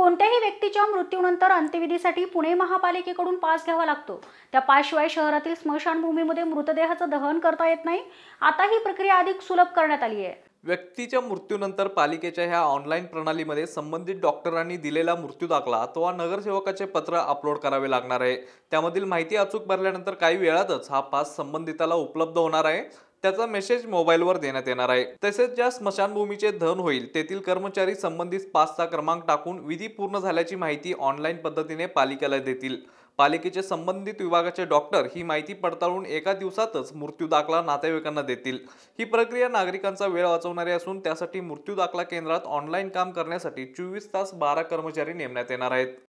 कोणत्याही व्यक्तीच्या मृत्यूनंतर अंत्यविधीसाठी पुणे महापालिकेकडून पास घ्यावा लागतो त्या पासशिवाय शहरातील स्मशानभूमीमध्ये मृतदेहाचं दहन करता येत नाही आता ही प्रक्रिया अधिक सुलभ करण्यात आली आहे व्यक्तीच्या मृत्यूनंतर पालिकेच्या ह्या ऑनलाईन प्रणालीमध्ये संबंधित डॉक्टरांनी दिलेला मृत्यू दाखला तो नगरसेवकाचे पत्र अपलोड करावे लागणार आहे त्यामधील माहिती अचूक भरल्यानंतर काही वेळातच हा पास संबंधिताला उपलब्ध होणार आहे त्याचा मेसेज मोबाईलवर देण्यात येणार आहे तसेच ज्या स्मशानभूमीचे धन होईल तेथील कर्मचारी संबंधित पासचा क्रमांक टाकून विधी पूर्ण झाल्याची माहिती ऑनलाईन पद्धतीने पालिकेला देतील पालिकेचे संबंधित विभागाचे डॉक्टर ही माहिती पडताळून एका दिवसातच मृत्यू दाखला नातेवाईकांना देतील ही प्रक्रिया नागरिकांचा वेळ वाचवणारी असून त्यासाठी मृत्यू दाखला केंद्रात ऑनलाईन काम करण्यासाठी चोवीस तास बारा कर्मचारी नेमण्यात येणार आहेत